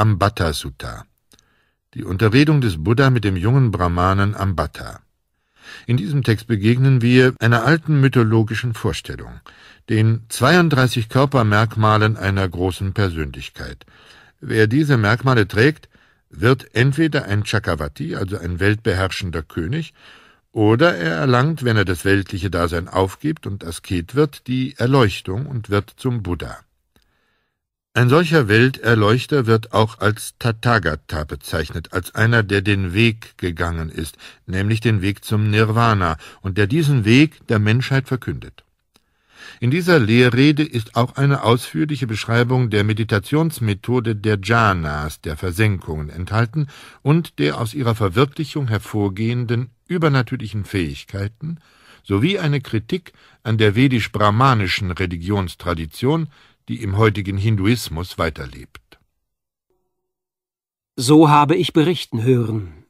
Ambatta Sutta. Die Unterredung des Buddha mit dem jungen Brahmanen Ambatta. In diesem Text begegnen wir einer alten mythologischen Vorstellung, den 32 Körpermerkmalen einer großen Persönlichkeit. Wer diese Merkmale trägt, wird entweder ein Chakravati, also ein weltbeherrschender König, oder er erlangt, wenn er das weltliche Dasein aufgibt und Asket wird, die Erleuchtung und wird zum Buddha. Ein solcher Welterleuchter wird auch als Tathagata bezeichnet, als einer, der den Weg gegangen ist, nämlich den Weg zum Nirvana, und der diesen Weg der Menschheit verkündet. In dieser Lehrrede ist auch eine ausführliche Beschreibung der Meditationsmethode der Jhanas, der Versenkungen, enthalten und der aus ihrer Verwirklichung hervorgehenden übernatürlichen Fähigkeiten sowie eine Kritik an der vedisch-brahmanischen Religionstradition, die im heutigen Hinduismus weiterlebt. So habe ich berichten hören.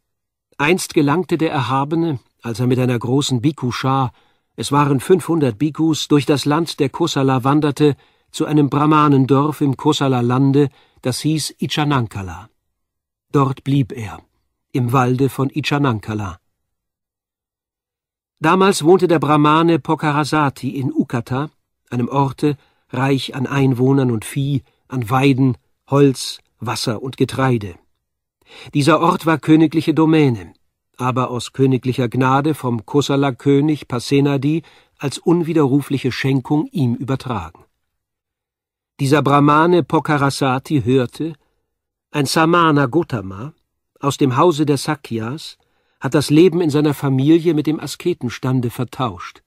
Einst gelangte der Erhabene, als er mit einer großen Bhikkhu-Schar, es waren 500 Bhikkhus, durch das Land der Kosala wanderte, zu einem Brahmanendorf im Kosala-Lande, das hieß Ichanankala. Dort blieb er, im Walde von Ichanankala. Damals wohnte der Brahmane Pokarasati in Ukata, einem Orte, reich an Einwohnern und Vieh, an Weiden, Holz, Wasser und Getreide. Dieser Ort war königliche Domäne, aber aus königlicher Gnade vom Kosala-König Passenadi als unwiderrufliche Schenkung ihm übertragen. Dieser Brahmane Pokarasati hörte, ein Samana Gotama aus dem Hause der Sakyas hat das Leben in seiner Familie mit dem Asketenstande vertauscht.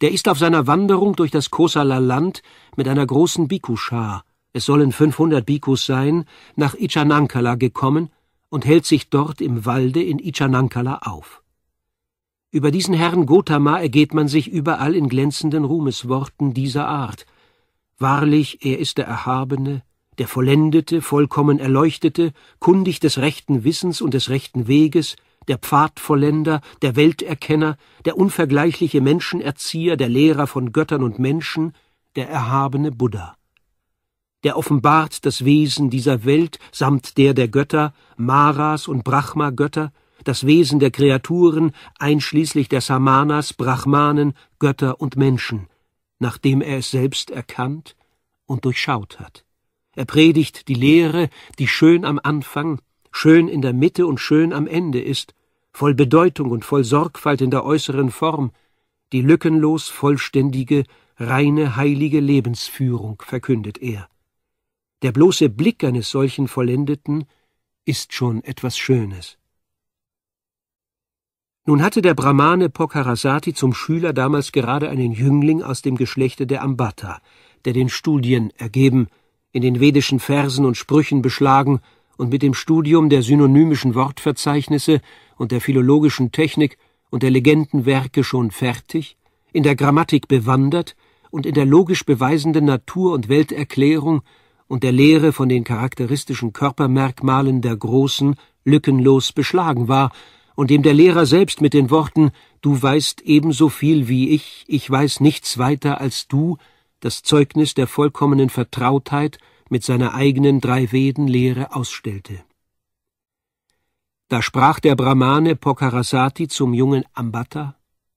Der ist auf seiner Wanderung durch das Kosala Land mit einer großen biku es sollen 500 Bikus sein, nach Icanankala gekommen und hält sich dort im Walde in Icanankala auf. Über diesen Herrn Gotama ergeht man sich überall in glänzenden Ruhmesworten dieser Art. Wahrlich, er ist der Erhabene, der Vollendete, vollkommen Erleuchtete, kundig des rechten Wissens und des rechten Weges, der Pfadvollender, der Welterkenner, der unvergleichliche Menschenerzieher, der Lehrer von Göttern und Menschen, der erhabene Buddha. Der offenbart das Wesen dieser Welt samt der der Götter, Maras und Brahma-Götter, das Wesen der Kreaturen, einschließlich der Samanas, Brahmanen, Götter und Menschen, nachdem er es selbst erkannt und durchschaut hat. Er predigt die Lehre, die schön am Anfang, schön in der Mitte und schön am Ende ist, voll Bedeutung und voll Sorgfalt in der äußeren Form, die lückenlos vollständige, reine, heilige Lebensführung verkündet er. Der bloße Blick eines solchen Vollendeten ist schon etwas Schönes. Nun hatte der Brahmane Pokharasati zum Schüler damals gerade einen Jüngling aus dem Geschlechte der Ambata, der den Studien ergeben, in den vedischen Versen und Sprüchen beschlagen und mit dem Studium der synonymischen Wortverzeichnisse und der philologischen Technik und der Legendenwerke schon fertig, in der Grammatik bewandert und in der logisch beweisenden Natur- und Welterklärung und der Lehre von den charakteristischen Körpermerkmalen der Großen lückenlos beschlagen war und dem der Lehrer selbst mit den Worten Du weißt ebenso viel wie ich, ich weiß nichts weiter als du das Zeugnis der vollkommenen Vertrautheit mit seiner eigenen Drei-Veden-Lehre ausstellte. Da sprach der Brahmane Pokarasati zum jungen Ambatta.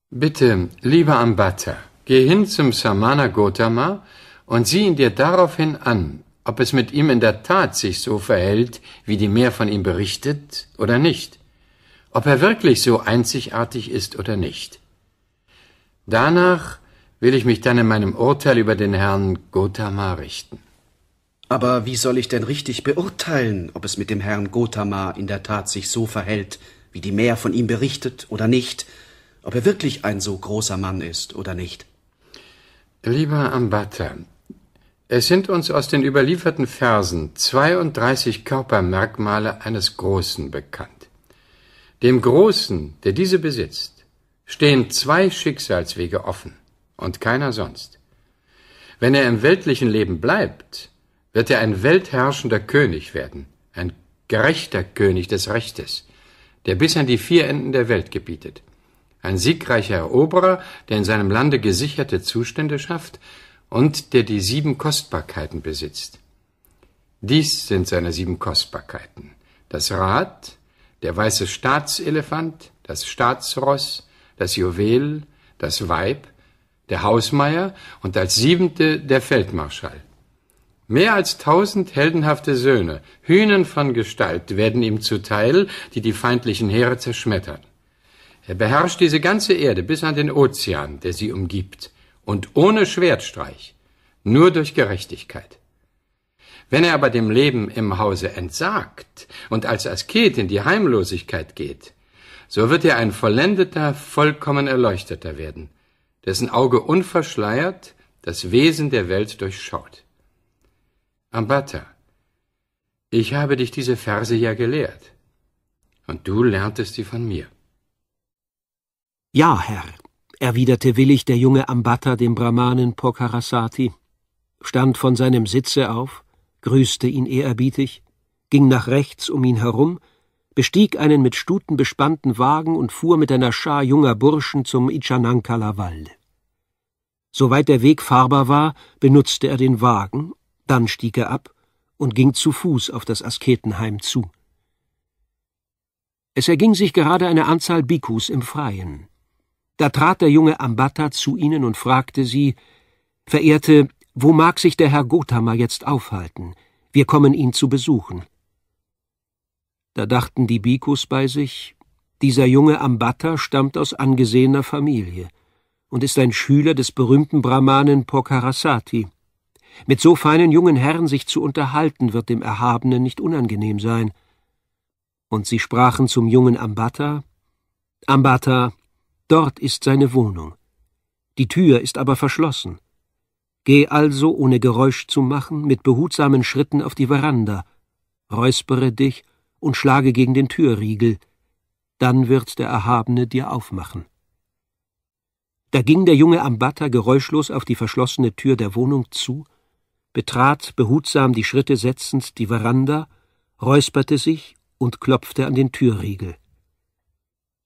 Bitte, lieber Ambatta, geh hin zum Samana Gotama und sieh ihn dir daraufhin an, ob es mit ihm in der Tat sich so verhält, wie die Meer von ihm berichtet oder nicht, ob er wirklich so einzigartig ist oder nicht. Danach will ich mich dann in meinem Urteil über den Herrn Gotama richten. Aber wie soll ich denn richtig beurteilen, ob es mit dem Herrn Gotama in der Tat sich so verhält, wie die Mär von ihm berichtet oder nicht, ob er wirklich ein so großer Mann ist oder nicht? Lieber Ambata, es sind uns aus den überlieferten Versen 32 Körpermerkmale eines Großen bekannt. Dem Großen, der diese besitzt, stehen zwei Schicksalswege offen und keiner sonst. Wenn er im weltlichen Leben bleibt, wird er ein weltherrschender König werden, ein gerechter König des Rechtes, der bis an die vier Enden der Welt gebietet, ein siegreicher Eroberer, der in seinem Lande gesicherte Zustände schafft und der die sieben Kostbarkeiten besitzt. Dies sind seine sieben Kostbarkeiten. Das Rad, der weiße Staatselefant, das Staatsross, das Juwel, das Weib, der Hausmeier und als siebente der Feldmarschall. Mehr als tausend heldenhafte Söhne, Hünen von Gestalt, werden ihm zuteil, die die feindlichen Heere zerschmettern. Er beherrscht diese ganze Erde bis an den Ozean, der sie umgibt, und ohne Schwertstreich, nur durch Gerechtigkeit. Wenn er aber dem Leben im Hause entsagt und als Asket in die Heimlosigkeit geht, so wird er ein vollendeter, vollkommen erleuchteter werden, dessen Auge unverschleiert das Wesen der Welt durchschaut. Ambatta, ich habe dich diese Verse ja gelehrt, und du lerntest sie von mir. Ja, Herr, erwiderte willig der junge Ambatta dem Brahmanen Pokarasati, stand von seinem Sitze auf, grüßte ihn ehrerbietig, ging nach rechts um ihn herum, bestieg einen mit Stuten bespannten Wagen und fuhr mit einer Schar junger Burschen zum ichanankala Walde. Soweit der Weg fahrbar war, benutzte er den Wagen dann stieg er ab und ging zu Fuß auf das Asketenheim zu. Es erging sich gerade eine Anzahl Bikus im Freien. Da trat der junge Ambatta zu ihnen und fragte sie, Verehrte, wo mag sich der Herr Gotama jetzt aufhalten? Wir kommen ihn zu besuchen. Da dachten die Bikus bei sich, dieser junge Ambatta stammt aus angesehener Familie und ist ein Schüler des berühmten Brahmanen Pokarasati, mit so feinen jungen Herren sich zu unterhalten, wird dem Erhabenen nicht unangenehm sein. Und sie sprachen zum jungen Ambata, Ambata, dort ist seine Wohnung. Die Tür ist aber verschlossen. Geh also, ohne Geräusch zu machen, mit behutsamen Schritten auf die Veranda, räuspere dich und schlage gegen den Türriegel, dann wird der Erhabene dir aufmachen. Da ging der junge Ambata geräuschlos auf die verschlossene Tür der Wohnung zu betrat behutsam die Schritte setzend die Veranda, räusperte sich und klopfte an den Türriegel.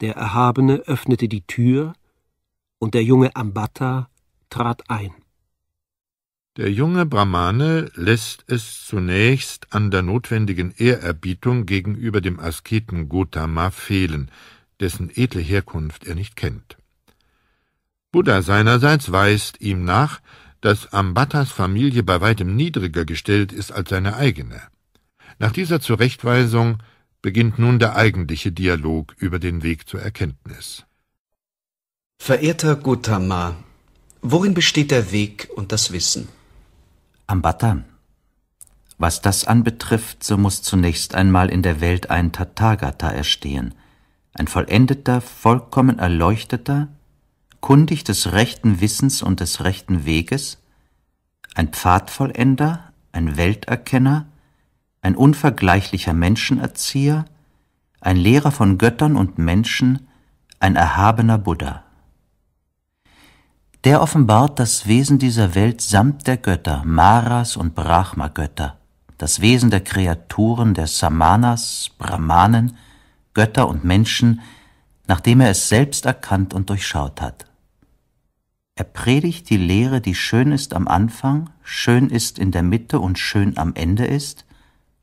Der Erhabene öffnete die Tür, und der junge Ambatta trat ein. Der junge Brahmane lässt es zunächst an der notwendigen Ehrerbietung gegenüber dem Asketen Gotama fehlen, dessen edle Herkunft er nicht kennt. Buddha seinerseits weist ihm nach, dass Ambattas Familie bei weitem niedriger gestellt ist als seine eigene. Nach dieser Zurechtweisung beginnt nun der eigentliche Dialog über den Weg zur Erkenntnis. Verehrter Gautama, worin besteht der Weg und das Wissen? Ambatta, was das anbetrifft, so muss zunächst einmal in der Welt ein Tathagata erstehen, ein vollendeter, vollkommen erleuchteter, kundig des rechten Wissens und des rechten Weges, ein Pfadvollender, ein Welterkenner, ein unvergleichlicher Menschenerzieher, ein Lehrer von Göttern und Menschen, ein erhabener Buddha. Der offenbart das Wesen dieser Welt samt der Götter, Maras und Brahma-Götter, das Wesen der Kreaturen, der Samanas, Brahmanen, Götter und Menschen, nachdem er es selbst erkannt und durchschaut hat. Er predigt die Lehre, die schön ist am Anfang, schön ist in der Mitte und schön am Ende ist,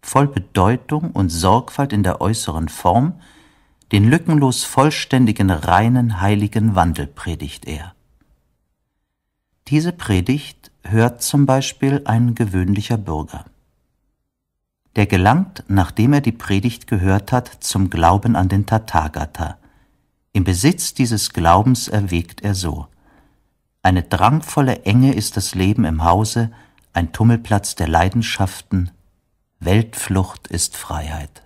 voll Bedeutung und Sorgfalt in der äußeren Form, den lückenlos vollständigen, reinen, heiligen Wandel predigt er. Diese Predigt hört zum Beispiel ein gewöhnlicher Bürger. Der gelangt, nachdem er die Predigt gehört hat, zum Glauben an den Tathagata. Im Besitz dieses Glaubens erwägt er so. Eine drangvolle Enge ist das Leben im Hause, ein Tummelplatz der Leidenschaften, Weltflucht ist Freiheit.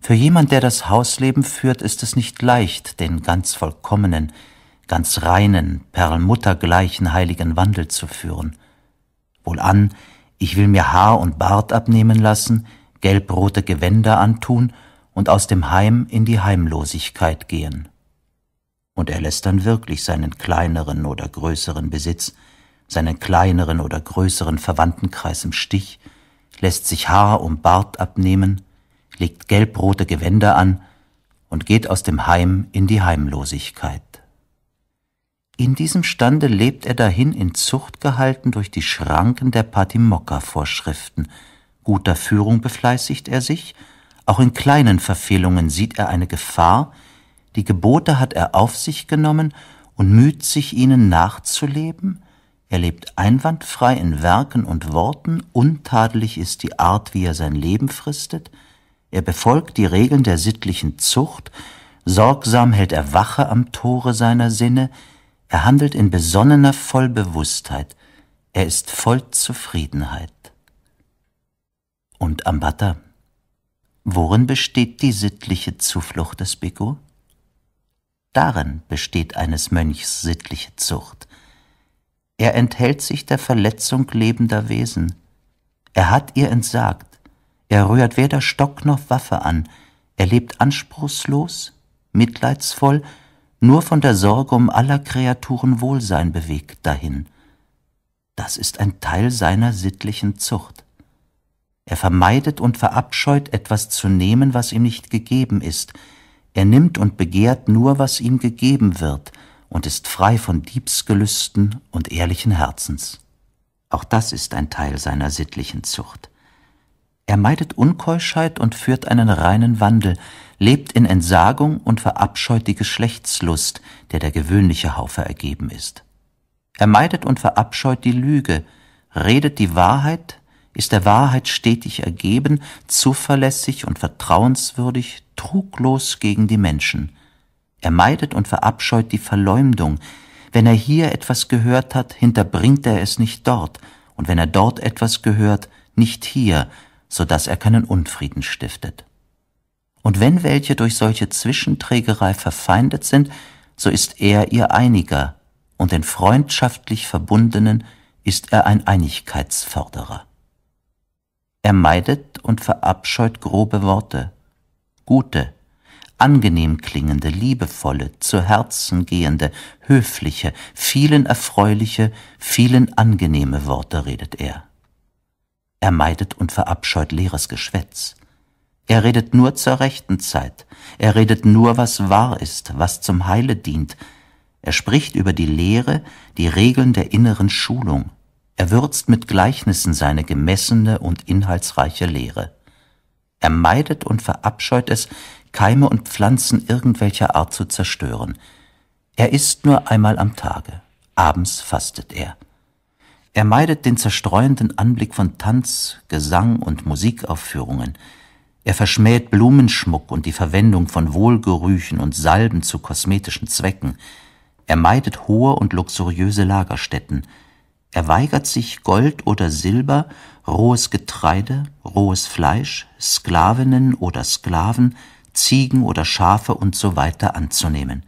Für jemand, der das Hausleben führt, ist es nicht leicht, den ganz vollkommenen, ganz reinen, perlmuttergleichen heiligen Wandel zu führen. Wohlan, ich will mir Haar und Bart abnehmen lassen, gelbrote Gewänder antun und aus dem Heim in die Heimlosigkeit gehen und er lässt dann wirklich seinen kleineren oder größeren Besitz, seinen kleineren oder größeren Verwandtenkreis im Stich, lässt sich Haar und Bart abnehmen, legt gelbrote Gewänder an und geht aus dem Heim in die Heimlosigkeit. In diesem Stande lebt er dahin in Zucht gehalten durch die Schranken der Patimokka-Vorschriften. Guter Führung befleißigt er sich, auch in kleinen Verfehlungen sieht er eine Gefahr, die Gebote hat er auf sich genommen und müht sich ihnen nachzuleben? Er lebt einwandfrei in Werken und Worten, untadelig ist die Art, wie er sein Leben fristet, er befolgt die Regeln der sittlichen Zucht, sorgsam hält er Wache am Tore seiner Sinne, er handelt in besonnener Vollbewusstheit, er ist voll Zufriedenheit. Und Ambata, worin besteht die sittliche Zuflucht des Bhikkhu? Darin besteht eines Mönchs sittliche Zucht. Er enthält sich der Verletzung lebender Wesen. Er hat ihr entsagt. Er rührt weder Stock noch Waffe an. Er lebt anspruchslos, mitleidsvoll, nur von der Sorge um aller Kreaturen Wohlsein bewegt dahin. Das ist ein Teil seiner sittlichen Zucht. Er vermeidet und verabscheut, etwas zu nehmen, was ihm nicht gegeben ist. Er nimmt und begehrt nur, was ihm gegeben wird, und ist frei von Diebsgelüsten und ehrlichen Herzens. Auch das ist ein Teil seiner sittlichen Zucht. Er meidet Unkeuschheit und führt einen reinen Wandel, lebt in Entsagung und verabscheut die Geschlechtslust, der der gewöhnliche Haufe ergeben ist. Er meidet und verabscheut die Lüge, redet die Wahrheit, ist der Wahrheit stetig ergeben, zuverlässig und vertrauenswürdig, truglos gegen die Menschen. Er meidet und verabscheut die Verleumdung. Wenn er hier etwas gehört hat, hinterbringt er es nicht dort, und wenn er dort etwas gehört, nicht hier, so dass er keinen Unfrieden stiftet. Und wenn welche durch solche Zwischenträgerei verfeindet sind, so ist er ihr Einiger, und den freundschaftlich Verbundenen ist er ein Einigkeitsförderer. Er meidet und verabscheut grobe Worte, gute, angenehm klingende, liebevolle, zu Herzen gehende, höfliche, vielen erfreuliche, vielen angenehme Worte redet er. Er meidet und verabscheut leeres Geschwätz. Er redet nur zur rechten Zeit, er redet nur, was wahr ist, was zum Heile dient, er spricht über die Lehre, die Regeln der inneren Schulung, er würzt mit Gleichnissen seine gemessene und inhaltsreiche Lehre. Er meidet und verabscheut es, Keime und Pflanzen irgendwelcher Art zu zerstören. Er isst nur einmal am Tage. Abends fastet er. Er meidet den zerstreuenden Anblick von Tanz, Gesang und Musikaufführungen. Er verschmäht Blumenschmuck und die Verwendung von Wohlgerüchen und Salben zu kosmetischen Zwecken. Er meidet hohe und luxuriöse Lagerstätten. Er weigert sich, Gold oder Silber rohes Getreide, rohes Fleisch, Sklavinnen oder Sklaven, Ziegen oder Schafe und So weiter anzunehmen.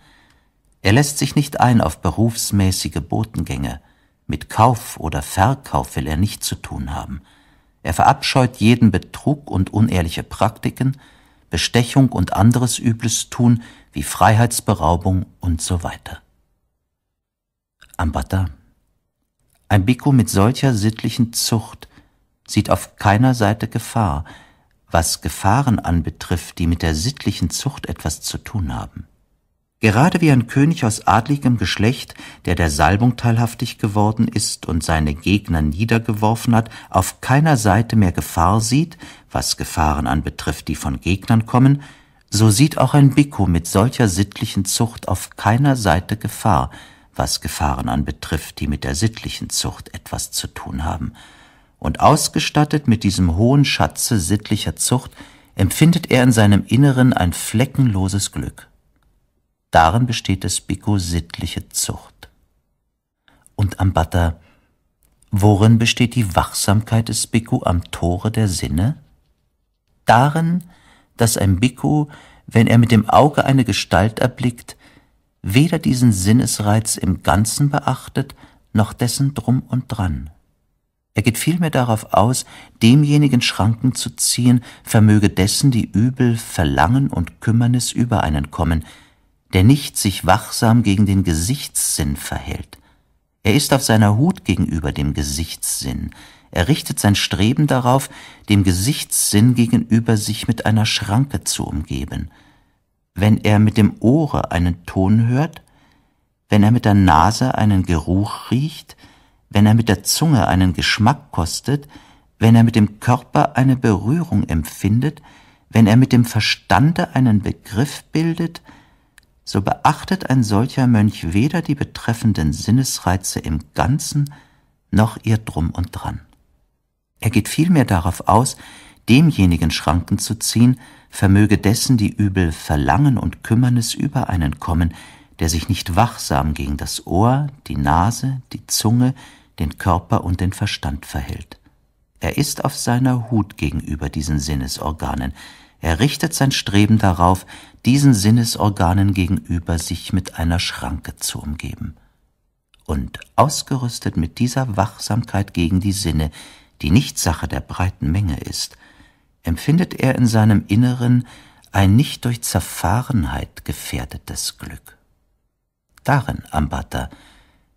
Er lässt sich nicht ein auf berufsmäßige Botengänge. Mit Kauf oder Verkauf will er nichts zu tun haben. Er verabscheut jeden Betrug und unehrliche Praktiken, Bestechung und anderes übles Tun wie Freiheitsberaubung und so weiter. Ambata. Ein Biku mit solcher sittlichen Zucht sieht auf keiner Seite Gefahr, was Gefahren anbetrifft, die mit der sittlichen Zucht etwas zu tun haben. Gerade wie ein König aus adligem Geschlecht, der der Salbung teilhaftig geworden ist und seine Gegner niedergeworfen hat, auf keiner Seite mehr Gefahr sieht, was Gefahren anbetrifft, die von Gegnern kommen, so sieht auch ein Biko mit solcher sittlichen Zucht auf keiner Seite Gefahr, was Gefahren anbetrifft, die mit der sittlichen Zucht etwas zu tun haben und ausgestattet mit diesem hohen Schatze sittlicher Zucht, empfindet er in seinem Inneren ein fleckenloses Glück. Darin besteht des Biko sittliche Zucht. Und Ambatta, worin besteht die Wachsamkeit des Biko am Tore der Sinne? Darin, dass ein Biko, wenn er mit dem Auge eine Gestalt erblickt, weder diesen Sinnesreiz im Ganzen beachtet, noch dessen drum und dran. Er geht vielmehr darauf aus, demjenigen Schranken zu ziehen, vermöge dessen die Übel Verlangen und Kümmernis über einen kommen, der nicht sich wachsam gegen den Gesichtssinn verhält. Er ist auf seiner Hut gegenüber dem Gesichtssinn. Er richtet sein Streben darauf, dem Gesichtssinn gegenüber sich mit einer Schranke zu umgeben. Wenn er mit dem Ohre einen Ton hört, wenn er mit der Nase einen Geruch riecht, wenn er mit der Zunge einen Geschmack kostet, wenn er mit dem Körper eine Berührung empfindet, wenn er mit dem Verstande einen Begriff bildet, so beachtet ein solcher Mönch weder die betreffenden Sinnesreize im Ganzen noch ihr Drum und Dran. Er geht vielmehr darauf aus, demjenigen Schranken zu ziehen, vermöge dessen die Übel Verlangen und Kümmernis über einen kommen, der sich nicht wachsam gegen das Ohr, die Nase, die Zunge, den Körper und den Verstand verhält. Er ist auf seiner Hut gegenüber diesen Sinnesorganen, er richtet sein Streben darauf, diesen Sinnesorganen gegenüber sich mit einer Schranke zu umgeben. Und ausgerüstet mit dieser Wachsamkeit gegen die Sinne, die nicht Sache der breiten Menge ist, empfindet er in seinem Inneren ein nicht durch Zerfahrenheit gefährdetes Glück. Darin, Ambata,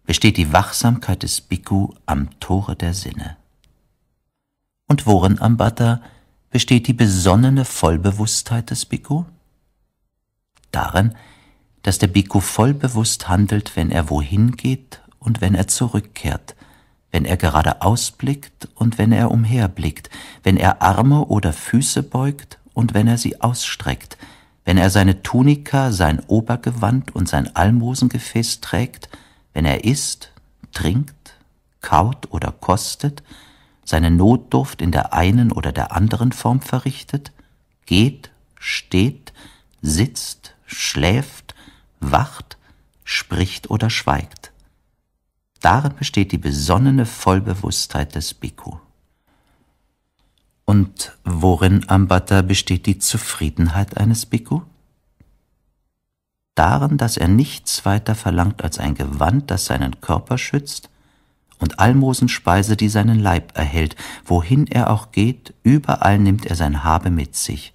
besteht die Wachsamkeit des Bhikkhu am Tore der Sinne. Und worin, Ambata, besteht die besonnene Vollbewusstheit des Bhikkhu? Darin, dass der Bhikkhu vollbewusst handelt, wenn er wohin geht und wenn er zurückkehrt, wenn er geradeaus blickt und wenn er umherblickt, wenn er Arme oder Füße beugt und wenn er sie ausstreckt, wenn er seine Tunika, sein Obergewand und sein Almosengefäß trägt – wenn er isst, trinkt, kaut oder kostet, seine Notdurft in der einen oder der anderen Form verrichtet, geht, steht, sitzt, schläft, wacht, spricht oder schweigt. Darin besteht die besonnene Vollbewusstheit des Bhikkhu. Und worin, Ambata, besteht die Zufriedenheit eines Bhikkhu? darin, dass er nichts weiter verlangt als ein Gewand, das seinen Körper schützt, und Almosenspeise, die seinen Leib erhält. Wohin er auch geht, überall nimmt er sein Habe mit sich.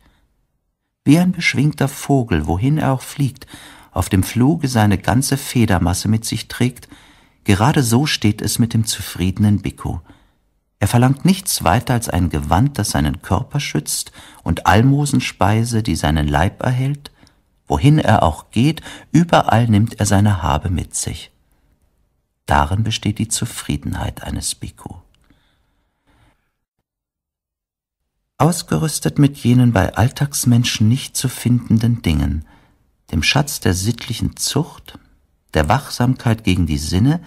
Wie ein beschwingter Vogel, wohin er auch fliegt, auf dem Fluge seine ganze Federmasse mit sich trägt, gerade so steht es mit dem zufriedenen Biko. Er verlangt nichts weiter als ein Gewand, das seinen Körper schützt, und Almosenspeise, die seinen Leib erhält, Wohin er auch geht, überall nimmt er seine Habe mit sich. Darin besteht die Zufriedenheit eines Bhikkhu. Ausgerüstet mit jenen bei Alltagsmenschen nicht zu findenden Dingen, dem Schatz der sittlichen Zucht, der Wachsamkeit gegen die Sinne,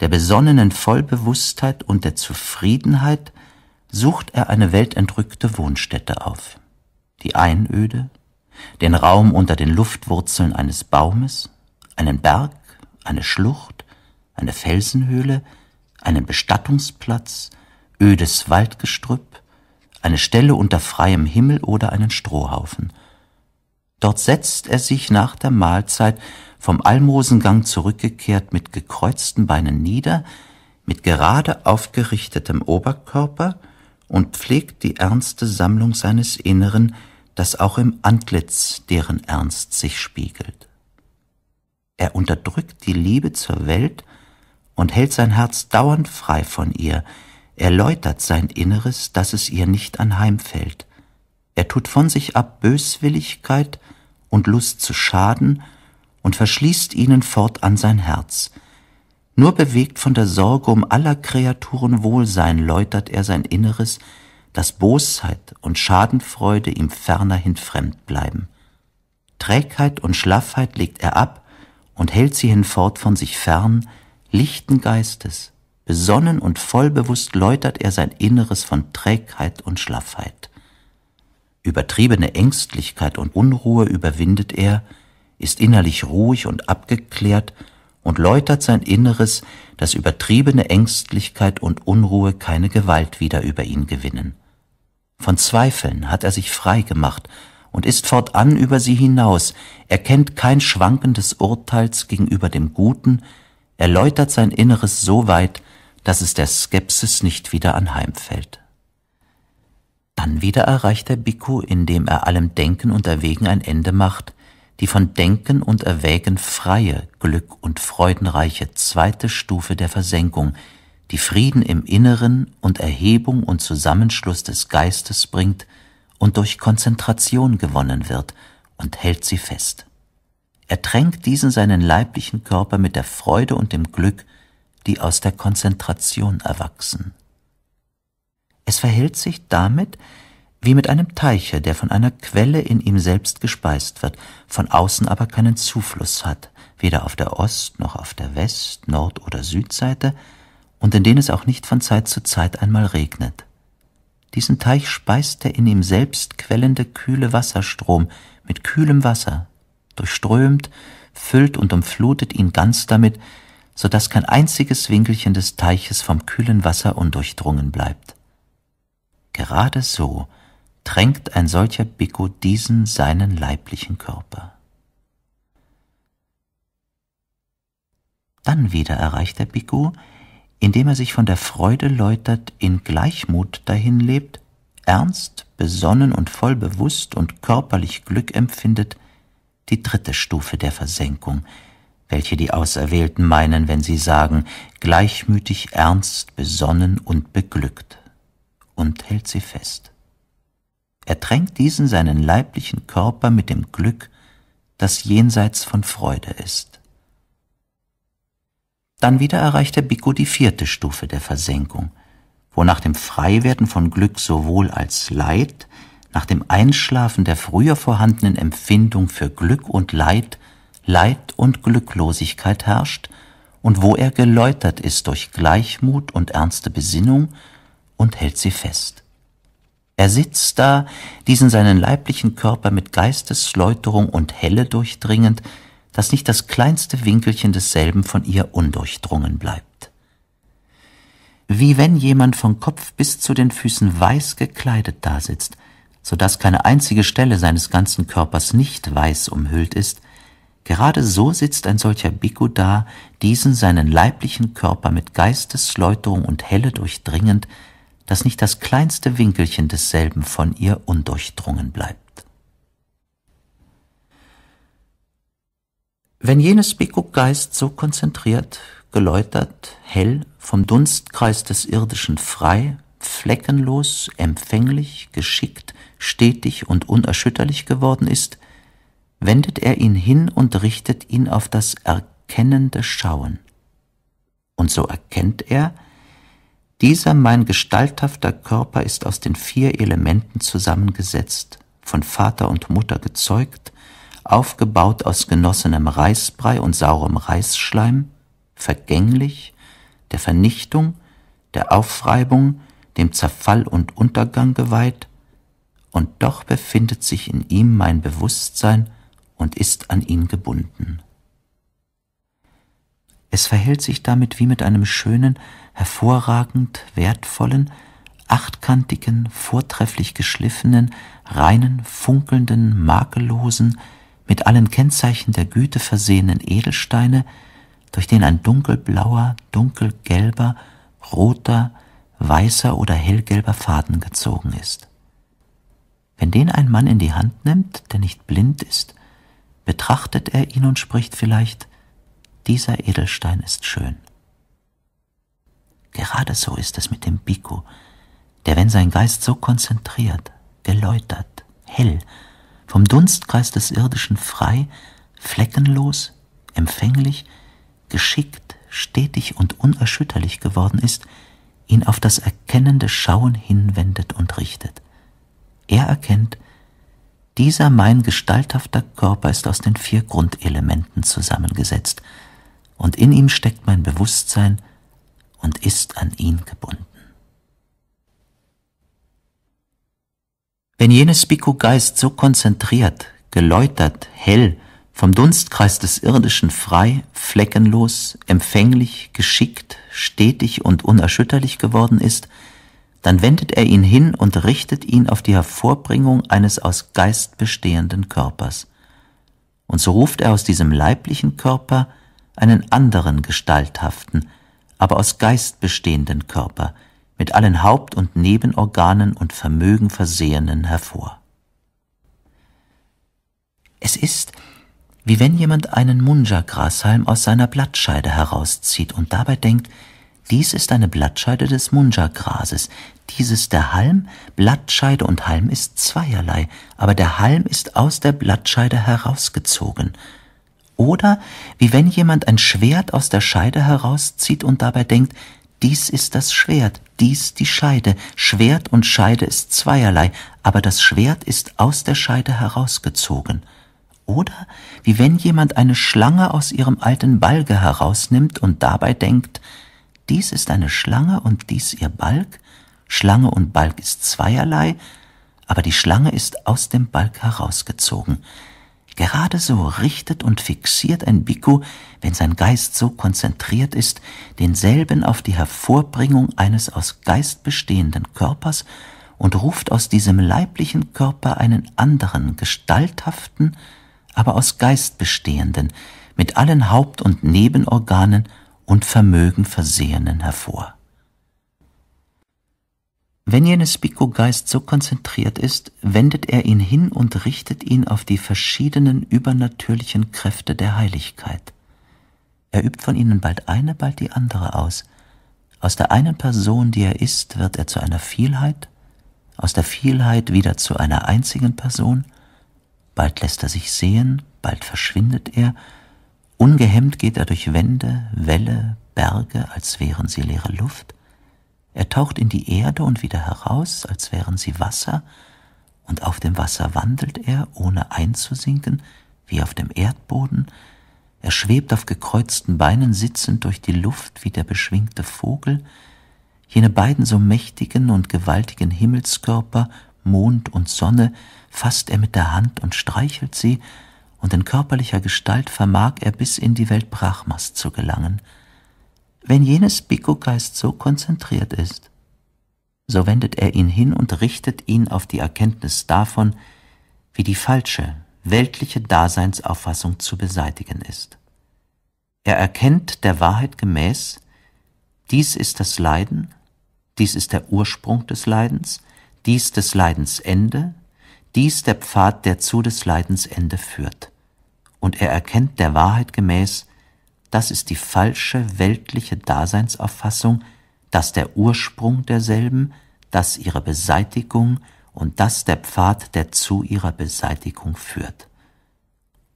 der besonnenen Vollbewusstheit und der Zufriedenheit, sucht er eine weltentrückte Wohnstätte auf. Die Einöde, den Raum unter den Luftwurzeln eines Baumes, einen Berg, eine Schlucht, eine Felsenhöhle, einen Bestattungsplatz, ödes Waldgestrüpp, eine Stelle unter freiem Himmel oder einen Strohhaufen. Dort setzt er sich nach der Mahlzeit vom Almosengang zurückgekehrt mit gekreuzten Beinen nieder, mit gerade aufgerichtetem Oberkörper und pflegt die ernste Sammlung seines Inneren, dass auch im Antlitz deren Ernst sich spiegelt. Er unterdrückt die Liebe zur Welt und hält sein Herz dauernd frei von ihr, er läutert sein Inneres, dass es ihr nicht anheimfällt, er tut von sich ab Böswilligkeit und Lust zu schaden und verschließt ihnen fortan sein Herz, nur bewegt von der Sorge um aller Kreaturen Wohlsein läutert er sein Inneres, dass Bosheit und Schadenfreude ihm fernerhin fremd bleiben. Trägheit und Schlaffheit legt er ab und hält sie hinfort von sich fern, lichten Geistes, besonnen und vollbewusst läutert er sein Inneres von Trägheit und Schlaffheit. Übertriebene Ängstlichkeit und Unruhe überwindet er, ist innerlich ruhig und abgeklärt und läutert sein Inneres, dass übertriebene Ängstlichkeit und Unruhe keine Gewalt wieder über ihn gewinnen. Von Zweifeln hat er sich frei gemacht und ist fortan über sie hinaus. Er kennt kein Schwanken des Urteils gegenüber dem Guten, erläutert sein Inneres so weit, dass es der Skepsis nicht wieder anheimfällt. Dann wieder erreicht er Biku, indem er allem Denken und Erwägen ein Ende macht, die von Denken und Erwägen freie, glück- und freudenreiche zweite Stufe der Versenkung, die Frieden im Inneren und Erhebung und Zusammenschluss des Geistes bringt und durch Konzentration gewonnen wird und hält sie fest. Er tränkt diesen seinen leiblichen Körper mit der Freude und dem Glück, die aus der Konzentration erwachsen. Es verhält sich damit wie mit einem Teiche, der von einer Quelle in ihm selbst gespeist wird, von außen aber keinen Zufluss hat, weder auf der Ost noch auf der West, Nord oder Südseite, und in denen es auch nicht von Zeit zu Zeit einmal regnet. Diesen Teich speist der in ihm selbst quellende kühle Wasserstrom mit kühlem Wasser, durchströmt, füllt und umflutet ihn ganz damit, so dass kein einziges Winkelchen des Teiches vom kühlen Wasser undurchdrungen bleibt. Gerade so tränkt ein solcher Biko diesen seinen leiblichen Körper. Dann wieder erreicht der Biko indem er sich von der Freude läutert, in Gleichmut dahin lebt, ernst, besonnen und voll bewusst und körperlich Glück empfindet, die dritte Stufe der Versenkung, welche die Auserwählten meinen, wenn sie sagen, gleichmütig, ernst, besonnen und beglückt, und hält sie fest. Er tränkt diesen seinen leiblichen Körper mit dem Glück, das jenseits von Freude ist. Dann wieder erreichte Biko die vierte Stufe der Versenkung, wo nach dem Freiwerden von Glück sowohl als Leid, nach dem Einschlafen der früher vorhandenen Empfindung für Glück und Leid, Leid und Glücklosigkeit herrscht und wo er geläutert ist durch Gleichmut und ernste Besinnung und hält sie fest. Er sitzt da, diesen seinen leiblichen Körper mit Geistesläuterung und Helle durchdringend, dass nicht das kleinste Winkelchen desselben von ihr undurchdrungen bleibt. Wie wenn jemand von Kopf bis zu den Füßen weiß gekleidet dasitzt, so dass keine einzige Stelle seines ganzen Körpers nicht weiß umhüllt ist, Gerade so sitzt ein solcher Biku da, diesen seinen leiblichen Körper mit Geistesläuterung und Helle durchdringend, dass nicht das kleinste Winkelchen desselben von ihr undurchdrungen bleibt. Wenn jenes Bikup-Geist so konzentriert, geläutert, hell, vom Dunstkreis des Irdischen frei, fleckenlos, empfänglich, geschickt, stetig und unerschütterlich geworden ist, wendet er ihn hin und richtet ihn auf das erkennende Schauen. Und so erkennt er, dieser mein gestalthafter Körper ist aus den vier Elementen zusammengesetzt, von Vater und Mutter gezeugt, aufgebaut aus genossenem Reisbrei und saurem Reisschleim, vergänglich, der Vernichtung, der Aufreibung, dem Zerfall und Untergang geweiht, und doch befindet sich in ihm mein Bewusstsein und ist an ihn gebunden. Es verhält sich damit wie mit einem schönen, hervorragend wertvollen, achtkantigen, vortrefflich geschliffenen, reinen, funkelnden, makellosen, mit allen Kennzeichen der Güte versehenen Edelsteine, durch den ein dunkelblauer, dunkelgelber, roter, weißer oder hellgelber Faden gezogen ist. Wenn den ein Mann in die Hand nimmt, der nicht blind ist, betrachtet er ihn und spricht vielleicht, dieser Edelstein ist schön. Gerade so ist es mit dem Biko, der, wenn sein Geist so konzentriert, geläutert, hell, vom Dunstkreis des Irdischen frei, fleckenlos, empfänglich, geschickt, stetig und unerschütterlich geworden ist, ihn auf das erkennende Schauen hinwendet und richtet. Er erkennt, dieser mein gestalthafter Körper ist aus den vier Grundelementen zusammengesetzt, und in ihm steckt mein Bewusstsein und ist an ihn gebunden. Wenn jenes Bhikkhu-Geist so konzentriert, geläutert, hell, vom Dunstkreis des Irdischen frei, fleckenlos, empfänglich, geschickt, stetig und unerschütterlich geworden ist, dann wendet er ihn hin und richtet ihn auf die Hervorbringung eines aus Geist bestehenden Körpers. Und so ruft er aus diesem leiblichen Körper einen anderen gestalthaften, aber aus Geist bestehenden Körper – mit allen Haupt- und Nebenorganen und Vermögen versehenen hervor. Es ist, wie wenn jemand einen Munja-Grashalm aus seiner Blattscheide herauszieht und dabei denkt, dies ist eine Blattscheide des Munja-Grases, dieses der Halm, Blattscheide und Halm ist zweierlei, aber der Halm ist aus der Blattscheide herausgezogen. Oder wie wenn jemand ein Schwert aus der Scheide herauszieht und dabei denkt, dies ist das Schwert, dies die Scheide. Schwert und Scheide ist zweierlei, aber das Schwert ist aus der Scheide herausgezogen. Oder wie wenn jemand eine Schlange aus ihrem alten Balge herausnimmt und dabei denkt, dies ist eine Schlange und dies ihr Balg, Schlange und Balg ist zweierlei, aber die Schlange ist aus dem Balg herausgezogen. Gerade so richtet und fixiert ein Bhikkhu, wenn sein Geist so konzentriert ist, denselben auf die Hervorbringung eines aus Geist bestehenden Körpers und ruft aus diesem leiblichen Körper einen anderen, gestalthaften, aber aus Geist bestehenden, mit allen Haupt- und Nebenorganen und Vermögen versehenen hervor. Wenn jenes biko geist so konzentriert ist, wendet er ihn hin und richtet ihn auf die verschiedenen übernatürlichen Kräfte der Heiligkeit. Er übt von ihnen bald eine, bald die andere aus. Aus der einen Person, die er ist, wird er zu einer Vielheit, aus der Vielheit wieder zu einer einzigen Person, bald lässt er sich sehen, bald verschwindet er, ungehemmt geht er durch Wände, Wälle, Berge, als wären sie leere Luft, er taucht in die Erde und wieder heraus, als wären sie Wasser, und auf dem Wasser wandelt er, ohne einzusinken, wie auf dem Erdboden, er schwebt auf gekreuzten Beinen sitzend durch die Luft wie der beschwingte Vogel, jene beiden so mächtigen und gewaltigen Himmelskörper, Mond und Sonne, fasst er mit der Hand und streichelt sie, und in körperlicher Gestalt vermag er bis in die Welt Brahmas zu gelangen – wenn jenes Bhikkhu-Geist so konzentriert ist, so wendet er ihn hin und richtet ihn auf die Erkenntnis davon, wie die falsche, weltliche Daseinsauffassung zu beseitigen ist. Er erkennt der Wahrheit gemäß, dies ist das Leiden, dies ist der Ursprung des Leidens, dies des Leidens Ende, dies der Pfad, der zu des Leidens Ende führt. Und er erkennt der Wahrheit gemäß, das ist die falsche weltliche Daseinsauffassung, dass der Ursprung derselben, dass ihre Beseitigung und dass der Pfad, der zu ihrer Beseitigung führt.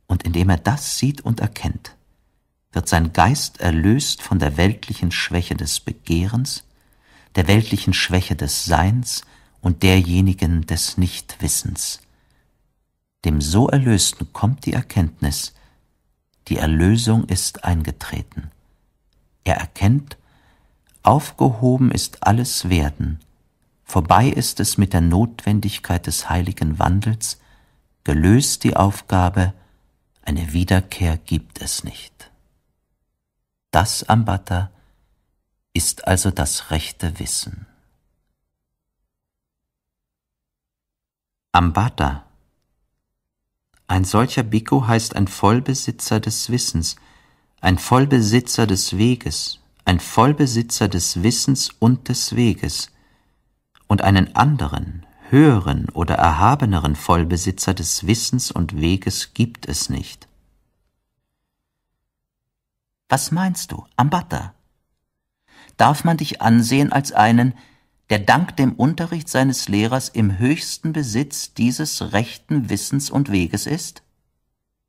Und indem er das sieht und erkennt, wird sein Geist erlöst von der weltlichen Schwäche des Begehrens, der weltlichen Schwäche des Seins und derjenigen des Nichtwissens. Dem so Erlösten kommt die Erkenntnis, die Erlösung ist eingetreten. Er erkennt, aufgehoben ist alles Werden, vorbei ist es mit der Notwendigkeit des heiligen Wandels, gelöst die Aufgabe, eine Wiederkehr gibt es nicht. Das, Ambata, ist also das rechte Wissen. Ambata, ein solcher Bhikkhu heißt ein Vollbesitzer des Wissens, ein Vollbesitzer des Weges, ein Vollbesitzer des Wissens und des Weges. Und einen anderen, höheren oder erhabeneren Vollbesitzer des Wissens und Weges gibt es nicht. Was meinst du, Ambatta? Darf man dich ansehen als einen, der dank dem Unterricht seines Lehrers im höchsten Besitz dieses rechten Wissens und Weges ist?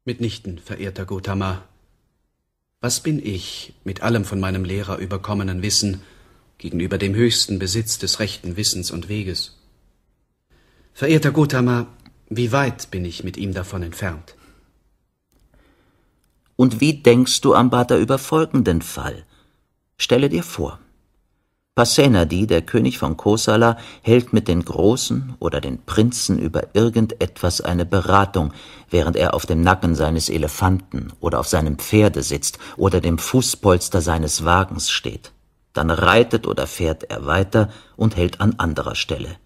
Mitnichten, verehrter Gotama. Was bin ich mit allem von meinem Lehrer überkommenen Wissen gegenüber dem höchsten Besitz des rechten Wissens und Weges? Verehrter Gotama, wie weit bin ich mit ihm davon entfernt? Und wie denkst du, am Bata über folgenden Fall? Stelle dir vor, Passenadi, der König von Kosala, hält mit den Großen oder den Prinzen über irgendetwas eine Beratung, während er auf dem Nacken seines Elefanten oder auf seinem Pferde sitzt oder dem Fußpolster seines Wagens steht. Dann reitet oder fährt er weiter und hält an anderer Stelle.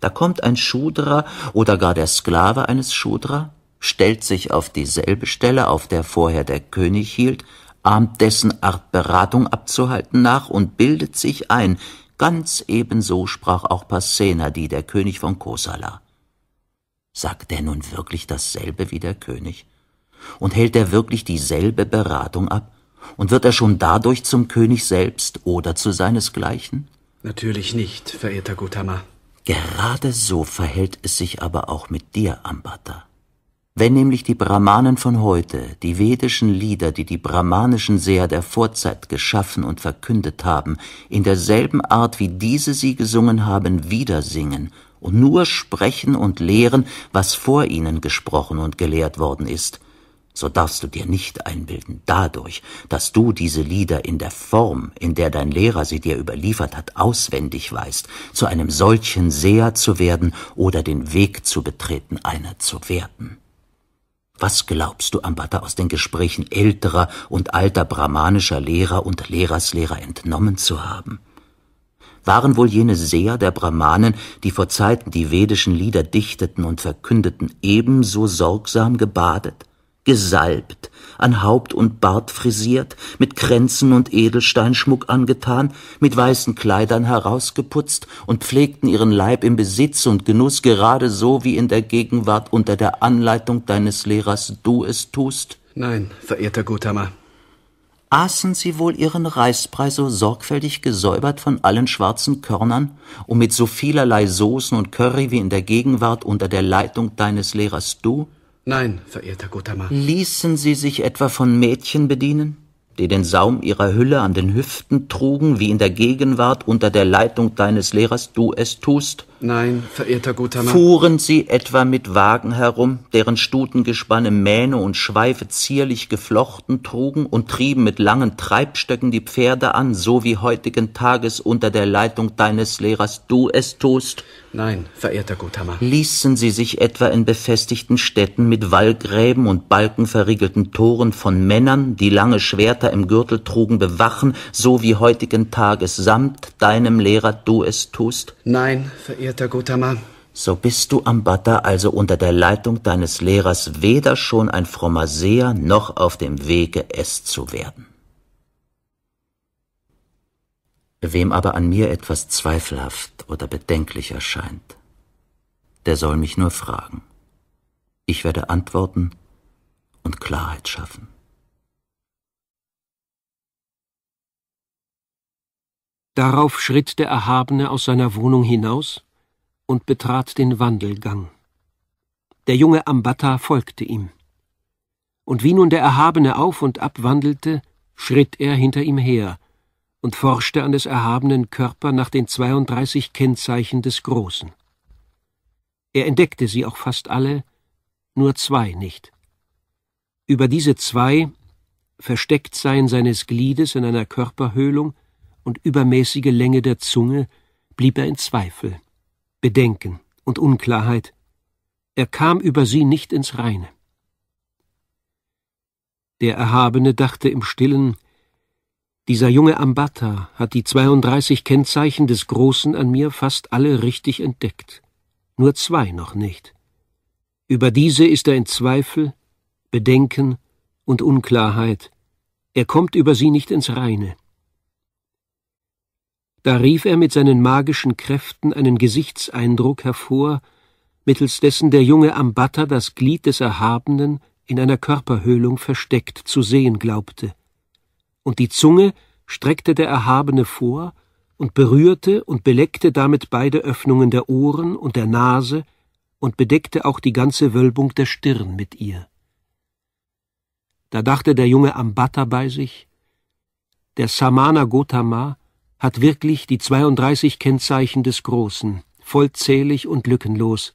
Da kommt ein Schudra oder gar der Sklave eines Schudra, stellt sich auf dieselbe Stelle, auf der vorher der König hielt, ahmt dessen Art Beratung abzuhalten nach und bildet sich ein, ganz ebenso sprach auch Passenadi, der König von Kosala. Sagt er nun wirklich dasselbe wie der König? Und hält er wirklich dieselbe Beratung ab? Und wird er schon dadurch zum König selbst oder zu seinesgleichen? Natürlich nicht, verehrter Gotama. Gerade so verhält es sich aber auch mit dir, Ambata. Wenn nämlich die Brahmanen von heute die vedischen Lieder, die die brahmanischen Seher der Vorzeit geschaffen und verkündet haben, in derselben Art, wie diese sie gesungen haben, wieder singen und nur sprechen und lehren, was vor ihnen gesprochen und gelehrt worden ist, so darfst du dir nicht einbilden, dadurch, dass du diese Lieder in der Form, in der dein Lehrer sie dir überliefert hat, auswendig weißt, zu einem solchen Seher zu werden oder den Weg zu betreten, einer zu werden. Was glaubst du, Ambata, aus den Gesprächen älterer und alter brahmanischer Lehrer und Lehrerslehrer entnommen zu haben? Waren wohl jene Seher der Brahmanen, die vor Zeiten die vedischen Lieder dichteten und verkündeten, ebenso sorgsam gebadet, gesalbt, an Haupt und Bart frisiert, mit Kränzen und Edelsteinschmuck angetan, mit weißen Kleidern herausgeputzt und pflegten ihren Leib im Besitz und Genuss gerade so wie in der Gegenwart unter der Anleitung deines Lehrers du es tust? Nein, verehrter Guthammer. Aßen sie wohl ihren Reisbrei so sorgfältig gesäubert von allen schwarzen Körnern und mit so vielerlei Soßen und Curry wie in der Gegenwart unter der Leitung deines Lehrers du? Nein, verehrter Gotama. Ließen Sie sich etwa von Mädchen bedienen, die den Saum ihrer Hülle an den Hüften trugen, wie in der Gegenwart unter der Leitung deines Lehrers du es tust? Nein, verehrter guter Mann. Fuhren sie etwa mit Wagen herum, deren Stutengespanne Mähne und Schweife zierlich geflochten trugen und trieben mit langen Treibstöcken die Pferde an, so wie heutigen Tages unter der Leitung deines Lehrers du es tust? Nein, verehrter guter Mann. Ließen sie sich etwa in befestigten Städten mit Wallgräben und balkenverriegelten Toren von Männern, die lange Schwerter im Gürtel trugen, bewachen, so wie heutigen Tages samt deinem Lehrer du es tust? Nein, verehrter verehrter Gotama. So bist du, Ambatta, also unter der Leitung deines Lehrers weder schon ein frommer Seher noch auf dem Wege, es zu werden. Wem aber an mir etwas zweifelhaft oder bedenklich erscheint, der soll mich nur fragen. Ich werde antworten und Klarheit schaffen. Darauf schritt der Erhabene aus seiner Wohnung hinaus und betrat den Wandelgang. Der junge Ambatta folgte ihm. Und wie nun der Erhabene auf und ab wandelte, schritt er hinter ihm her und forschte an des erhabenen Körper nach den 32 Kennzeichen des Großen. Er entdeckte sie auch fast alle, nur zwei nicht. Über diese zwei, Verstecktsein seines Gliedes in einer Körperhöhlung und übermäßige Länge der Zunge, blieb er in Zweifel. Bedenken und Unklarheit. Er kam über sie nicht ins Reine. Der Erhabene dachte im stillen, dieser junge Ambatta hat die 32 Kennzeichen des Großen an mir fast alle richtig entdeckt, nur zwei noch nicht. Über diese ist er in Zweifel, Bedenken und Unklarheit. Er kommt über sie nicht ins Reine. Da rief er mit seinen magischen Kräften einen Gesichtseindruck hervor, mittels dessen der junge Ambatter das Glied des Erhabenen in einer Körperhöhlung versteckt zu sehen glaubte. Und die Zunge streckte der Erhabene vor und berührte und beleckte damit beide Öffnungen der Ohren und der Nase und bedeckte auch die ganze Wölbung der Stirn mit ihr. Da dachte der junge Ambatta bei sich, der Samana Gotama, hat wirklich die 32 Kennzeichen des Großen, vollzählig und lückenlos.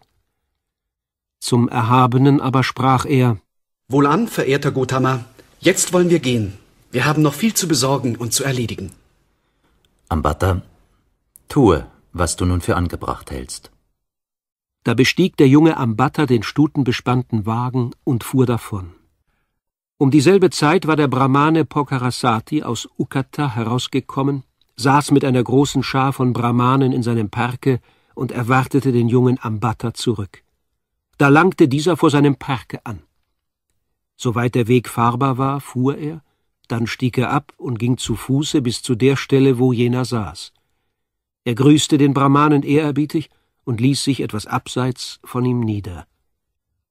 Zum Erhabenen aber sprach er Wohlan, verehrter Gotama, jetzt wollen wir gehen. Wir haben noch viel zu besorgen und zu erledigen. Ambatta, tue, was du nun für angebracht hältst. Da bestieg der junge Ambatta den stutenbespannten Wagen und fuhr davon. Um dieselbe Zeit war der Brahmane Pokarasati aus Ukata herausgekommen saß mit einer großen Schar von Brahmanen in seinem Parke und erwartete den jungen Ambatta zurück. Da langte dieser vor seinem Parke an. Soweit der Weg fahrbar war, fuhr er, dann stieg er ab und ging zu Fuße bis zu der Stelle, wo jener saß. Er grüßte den Brahmanen ehrerbietig und ließ sich etwas abseits von ihm nieder.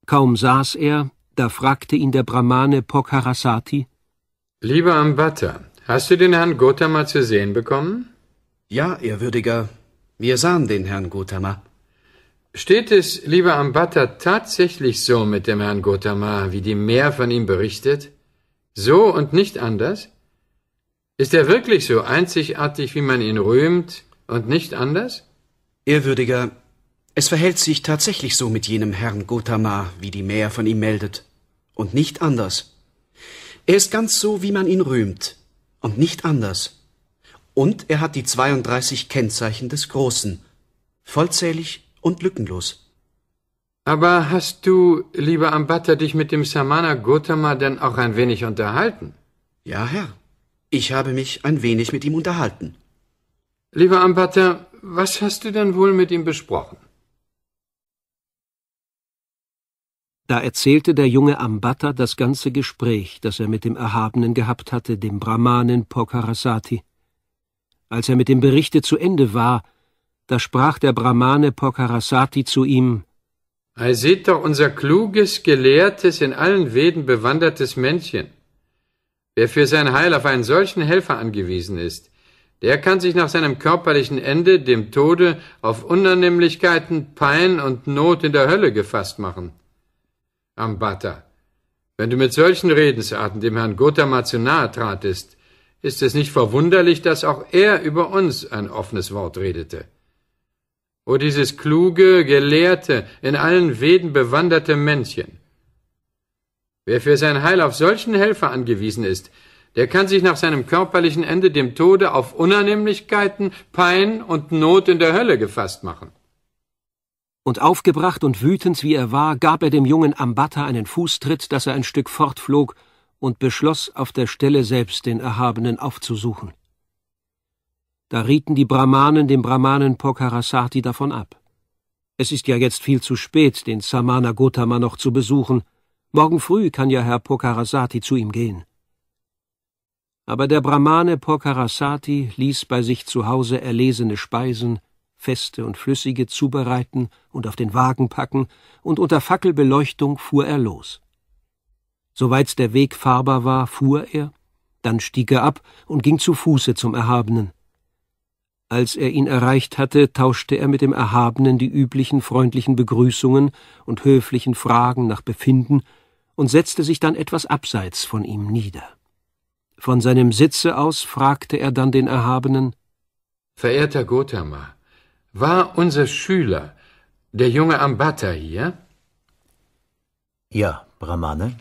Kaum saß er, da fragte ihn der Brahmane Pokharasati, Lieber Ambatta, Hast du den Herrn Gotama zu sehen bekommen? Ja, Ehrwürdiger. Wir sahen den Herrn Gotama. Steht es, lieber Ambatta, tatsächlich so mit dem Herrn Gotama, wie die Mehr von ihm berichtet? So und nicht anders? Ist er wirklich so einzigartig, wie man ihn rühmt, und nicht anders? Ehrwürdiger, es verhält sich tatsächlich so mit jenem Herrn Gotama, wie die Mehr von ihm meldet, und nicht anders. Er ist ganz so, wie man ihn rühmt, und nicht anders. Und er hat die 32 Kennzeichen des Großen, vollzählig und lückenlos. Aber hast du, lieber Ambatta, dich mit dem Samana Gotama denn auch ein wenig unterhalten? Ja, Herr. Ich habe mich ein wenig mit ihm unterhalten. Lieber Ambatta, was hast du denn wohl mit ihm besprochen? Da erzählte der junge Ambatta das ganze Gespräch, das er mit dem Erhabenen gehabt hatte, dem Brahmanen Pokarasati. Als er mit dem Berichte zu Ende war, da sprach der Brahmane Pokarasati zu ihm Ei seht doch unser kluges, gelehrtes, in allen Veden bewandertes Männchen. Wer für sein Heil auf einen solchen Helfer angewiesen ist, der kann sich nach seinem körperlichen Ende, dem Tode, auf Unannehmlichkeiten, Pein und Not in der Hölle gefasst machen. Ambata. Wenn du mit solchen Redensarten dem Herrn Gotama zu nahe tratest, ist es nicht verwunderlich, dass auch er über uns ein offenes Wort redete. O dieses kluge, gelehrte, in allen Veden bewanderte Männchen! Wer für sein Heil auf solchen Helfer angewiesen ist, der kann sich nach seinem körperlichen Ende dem Tode auf Unannehmlichkeiten, Pein und Not in der Hölle gefasst machen und aufgebracht und wütend wie er war, gab er dem jungen Ambatta einen Fußtritt, dass er ein Stück fortflog und beschloss, auf der Stelle selbst den Erhabenen aufzusuchen. Da rieten die Brahmanen dem Brahmanen Pokharasati davon ab. Es ist ja jetzt viel zu spät, den Samana Gotama noch zu besuchen. Morgen früh kann ja Herr Pokharasati zu ihm gehen. Aber der Brahmane Pokharasati ließ bei sich zu Hause erlesene Speisen, feste und flüssige zubereiten und auf den Wagen packen, und unter Fackelbeleuchtung fuhr er los. Soweit der Weg fahrbar war, fuhr er, dann stieg er ab und ging zu Fuße zum Erhabenen. Als er ihn erreicht hatte, tauschte er mit dem Erhabenen die üblichen freundlichen Begrüßungen und höflichen Fragen nach Befinden und setzte sich dann etwas abseits von ihm nieder. Von seinem Sitze aus fragte er dann den Erhabenen Verehrter Gotama, war unser Schüler, der junge Ambatta, hier? Ja, Brahmane.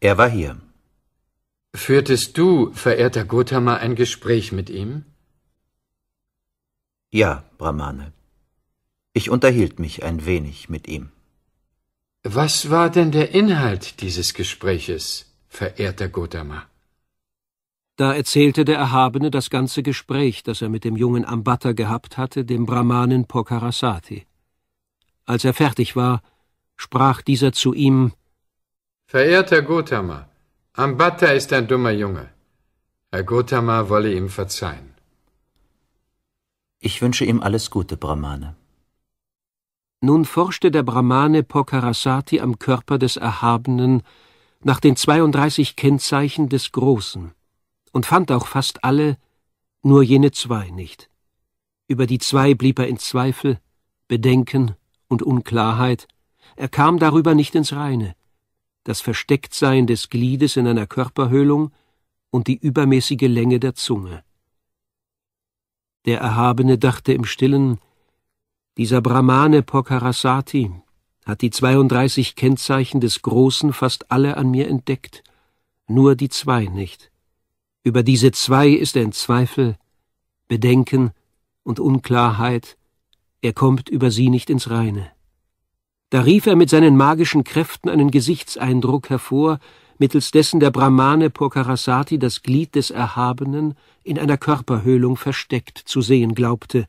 Er war hier. Führtest du, verehrter Gotama, ein Gespräch mit ihm? Ja, Brahmane. Ich unterhielt mich ein wenig mit ihm. Was war denn der Inhalt dieses Gespräches, verehrter Gotama? Da erzählte der Erhabene das ganze Gespräch, das er mit dem jungen Ambatta gehabt hatte, dem Brahmanen Pokarasati. Als er fertig war, sprach dieser zu ihm Verehrter Gotama, Ambatta ist ein dummer Junge. Herr Gotama wolle ihm verzeihen. Ich wünsche ihm alles Gute, Brahmane. Nun forschte der Brahmane Pokarasati am Körper des Erhabenen nach den 32 Kennzeichen des Großen und fand auch fast alle, nur jene zwei nicht. Über die zwei blieb er in Zweifel, Bedenken und Unklarheit, er kam darüber nicht ins Reine. Das Verstecktsein des Gliedes in einer Körperhöhlung und die übermäßige Länge der Zunge. Der Erhabene dachte im Stillen, dieser Brahmane Pokarasati hat die 32 Kennzeichen des Großen fast alle an mir entdeckt, nur die zwei nicht. Über diese zwei ist er in Zweifel, Bedenken und Unklarheit, er kommt über sie nicht ins Reine. Da rief er mit seinen magischen Kräften einen Gesichtseindruck hervor, mittels dessen der Brahmane Purkarasati das Glied des Erhabenen in einer Körperhöhlung versteckt zu sehen glaubte.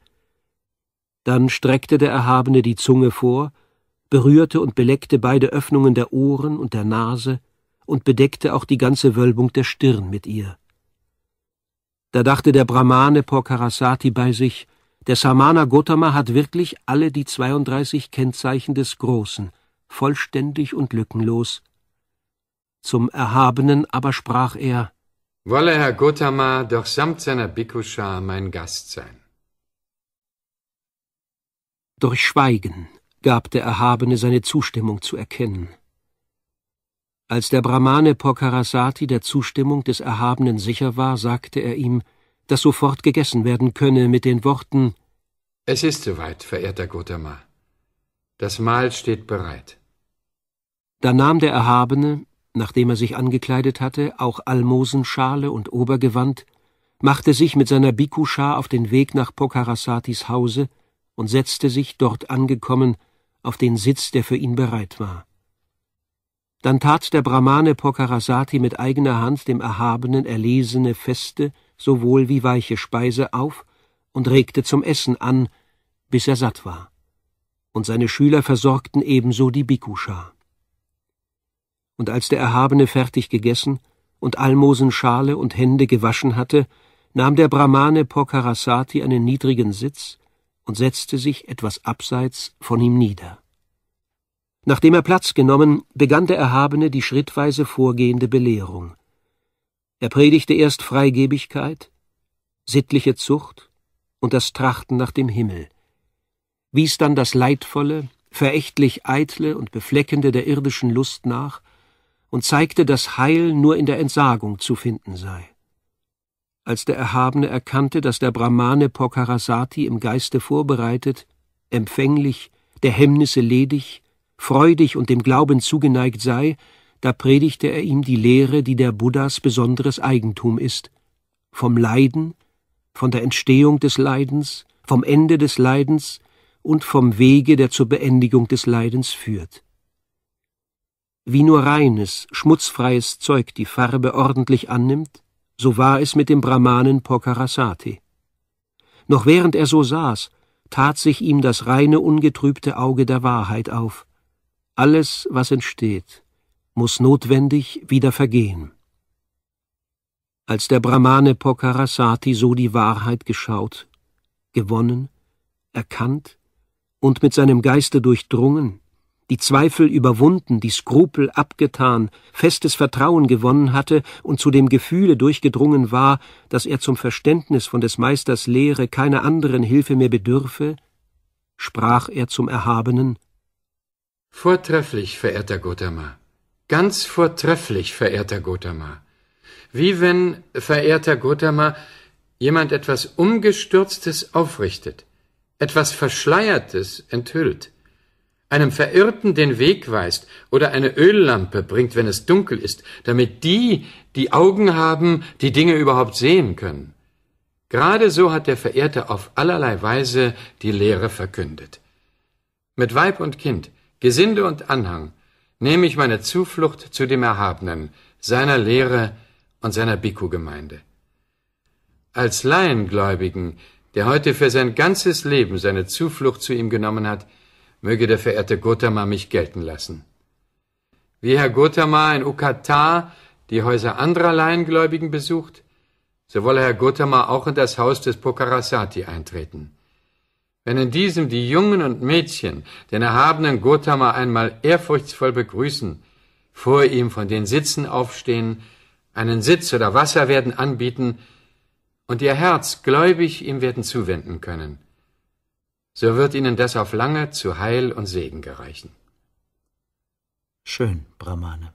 Dann streckte der Erhabene die Zunge vor, berührte und beleckte beide Öffnungen der Ohren und der Nase und bedeckte auch die ganze Wölbung der Stirn mit ihr. Da dachte der Brahmane Porkarasati bei sich, der Samana Gotama hat wirklich alle die 32 Kennzeichen des Großen, vollständig und lückenlos. Zum Erhabenen aber sprach er, Wolle Herr Gotama doch samt seiner Bhikkhuschar mein Gast sein. Durch Schweigen gab der Erhabene seine Zustimmung zu erkennen. Als der Brahmane Pokarasati der Zustimmung des Erhabenen sicher war, sagte er ihm, dass sofort gegessen werden könne, mit den Worten Es ist soweit, verehrter Gotama. Das Mahl steht bereit. Da nahm der Erhabene, nachdem er sich angekleidet hatte, auch Almosenschale und Obergewand, machte sich mit seiner bhikkhu auf den Weg nach Pokarasatis Hause und setzte sich, dort angekommen, auf den Sitz, der für ihn bereit war. Dann tat der Brahmane Pokarasati mit eigener Hand dem Erhabenen erlesene Feste sowohl wie weiche Speise auf und regte zum Essen an, bis er satt war. Und seine Schüler versorgten ebenso die Bikusha. Und als der Erhabene fertig gegessen und Almosenschale und Hände gewaschen hatte, nahm der Brahmane Pokarasati einen niedrigen Sitz und setzte sich etwas abseits von ihm nieder. Nachdem er Platz genommen, begann der Erhabene die schrittweise vorgehende Belehrung. Er predigte erst Freigebigkeit, sittliche Zucht und das Trachten nach dem Himmel, wies dann das Leidvolle, verächtlich Eitle und Befleckende der irdischen Lust nach und zeigte, dass Heil nur in der Entsagung zu finden sei. Als der Erhabene erkannte, dass der Brahmane Pokharasati im Geiste vorbereitet, empfänglich, der Hemmnisse ledig freudig und dem Glauben zugeneigt sei, da predigte er ihm die Lehre, die der Buddhas besonderes Eigentum ist, vom Leiden, von der Entstehung des Leidens, vom Ende des Leidens und vom Wege, der zur Beendigung des Leidens führt. Wie nur reines, schmutzfreies Zeug die Farbe ordentlich annimmt, so war es mit dem Brahmanen Pokarasati. Noch während er so saß, tat sich ihm das reine, ungetrübte Auge der Wahrheit auf, alles, was entsteht, muss notwendig wieder vergehen. Als der Brahmane Pokarasati so die Wahrheit geschaut, gewonnen, erkannt und mit seinem Geiste durchdrungen, die Zweifel überwunden, die Skrupel abgetan, festes Vertrauen gewonnen hatte und zu dem Gefühle durchgedrungen war, dass er zum Verständnis von des Meisters Lehre keiner anderen Hilfe mehr bedürfe, sprach er zum Erhabenen Vortrefflich, verehrter Gotama. Ganz vortrefflich, verehrter Gotama. Wie wenn, verehrter Gotama, jemand etwas Umgestürztes aufrichtet, etwas Verschleiertes enthüllt, einem Verirrten den Weg weist oder eine Öllampe bringt, wenn es dunkel ist, damit die, die Augen haben, die Dinge überhaupt sehen können. Gerade so hat der Verehrte auf allerlei Weise die Lehre verkündet. Mit Weib und Kind, Gesinde und Anhang nehme ich meine Zuflucht zu dem Erhabenen, seiner Lehre und seiner Biku-Gemeinde. Als Laiengläubigen, der heute für sein ganzes Leben seine Zuflucht zu ihm genommen hat, möge der verehrte Gotama mich gelten lassen. Wie Herr Gotama in Ukata die Häuser anderer Laiengläubigen besucht, so wolle Herr Gotama auch in das Haus des Pokarasati eintreten. Wenn in diesem die Jungen und Mädchen den erhabenen Gotama einmal ehrfurchtsvoll begrüßen, vor ihm von den Sitzen aufstehen, einen Sitz oder Wasser werden anbieten und ihr Herz gläubig ihm werden zuwenden können, so wird ihnen das auf lange zu Heil und Segen gereichen. Schön, Brahmane.